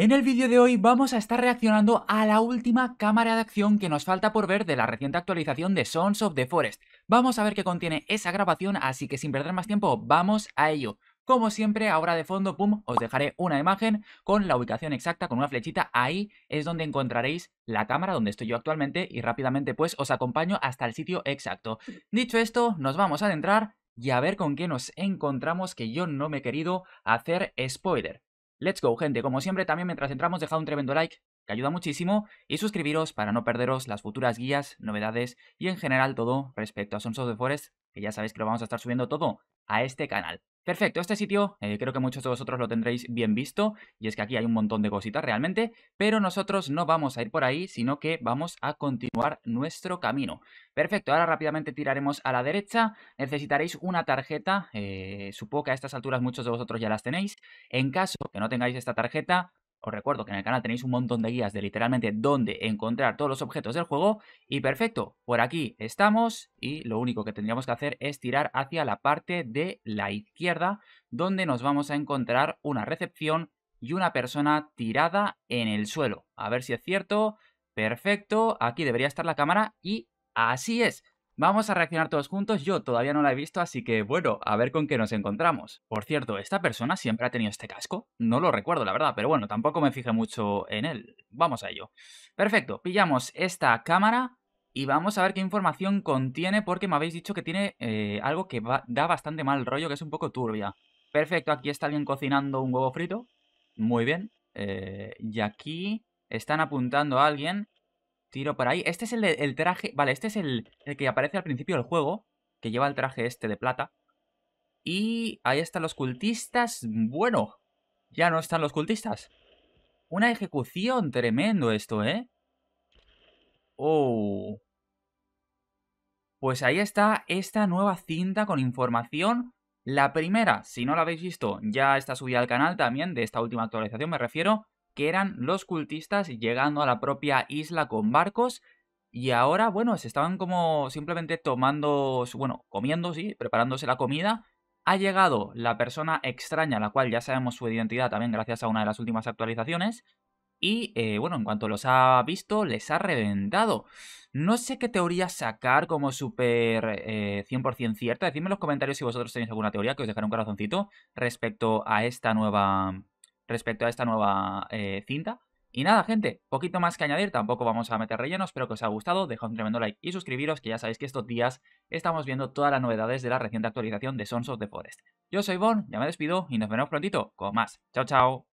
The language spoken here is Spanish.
En el vídeo de hoy vamos a estar reaccionando a la última cámara de acción que nos falta por ver de la reciente actualización de Sons of the Forest. Vamos a ver qué contiene esa grabación, así que sin perder más tiempo, vamos a ello. Como siempre, ahora de fondo, pum, os dejaré una imagen con la ubicación exacta, con una flechita. Ahí es donde encontraréis la cámara donde estoy yo actualmente y rápidamente pues os acompaño hasta el sitio exacto. Dicho esto, nos vamos a adentrar y a ver con qué nos encontramos que yo no me he querido hacer spoiler. Let's go, gente. Como siempre, también mientras entramos, dejad un tremendo like, que ayuda muchísimo, y suscribiros para no perderos las futuras guías, novedades y en general todo respecto a Sons of the Forest, que ya sabéis que lo vamos a estar subiendo todo a este canal. Perfecto, este sitio eh, creo que muchos de vosotros lo tendréis bien visto y es que aquí hay un montón de cositas realmente, pero nosotros no vamos a ir por ahí, sino que vamos a continuar nuestro camino. Perfecto, ahora rápidamente tiraremos a la derecha, necesitaréis una tarjeta, eh, supongo que a estas alturas muchos de vosotros ya las tenéis, en caso que no tengáis esta tarjeta, os recuerdo que en el canal tenéis un montón de guías de literalmente dónde encontrar todos los objetos del juego. Y perfecto, por aquí estamos y lo único que tendríamos que hacer es tirar hacia la parte de la izquierda donde nos vamos a encontrar una recepción y una persona tirada en el suelo. A ver si es cierto. Perfecto, aquí debería estar la cámara y así es. Vamos a reaccionar todos juntos, yo todavía no la he visto, así que bueno, a ver con qué nos encontramos. Por cierto, ¿esta persona siempre ha tenido este casco? No lo recuerdo, la verdad, pero bueno, tampoco me fijé mucho en él. Vamos a ello. Perfecto, pillamos esta cámara y vamos a ver qué información contiene, porque me habéis dicho que tiene eh, algo que da bastante mal rollo, que es un poco turbia. Perfecto, aquí está alguien cocinando un huevo frito. Muy bien. Eh, y aquí están apuntando a alguien Tiro por ahí. Este es el, traje... Vale, este es el, que aparece al principio del juego. Que lleva el traje este de plata. Y ahí están los cultistas. Bueno, ya no están los cultistas. Una ejecución tremendo esto, ¿eh? Oh. Pues ahí está esta nueva cinta con información. La primera, si no la habéis visto, ya está subida al canal también, de esta última actualización me refiero que eran los cultistas llegando a la propia isla con barcos y ahora, bueno, se estaban como simplemente tomando, bueno, comiendo, sí, preparándose la comida. Ha llegado la persona extraña, la cual ya sabemos su identidad también gracias a una de las últimas actualizaciones. Y eh, bueno, en cuanto los ha visto, les ha reventado. No sé qué teoría sacar como súper 100% eh, cierta. Decidme en los comentarios si vosotros tenéis alguna teoría, que os dejaré un corazoncito respecto a esta nueva respecto a esta nueva eh, cinta. Y nada, gente, poquito más que añadir, tampoco vamos a meter rellenos. espero que os haya gustado, dejad un tremendo like y suscribiros, que ya sabéis que estos días estamos viendo todas las novedades de la reciente actualización de Sons of the Forest. Yo soy Bon, ya me despido y nos vemos prontito con más. Chao, chao.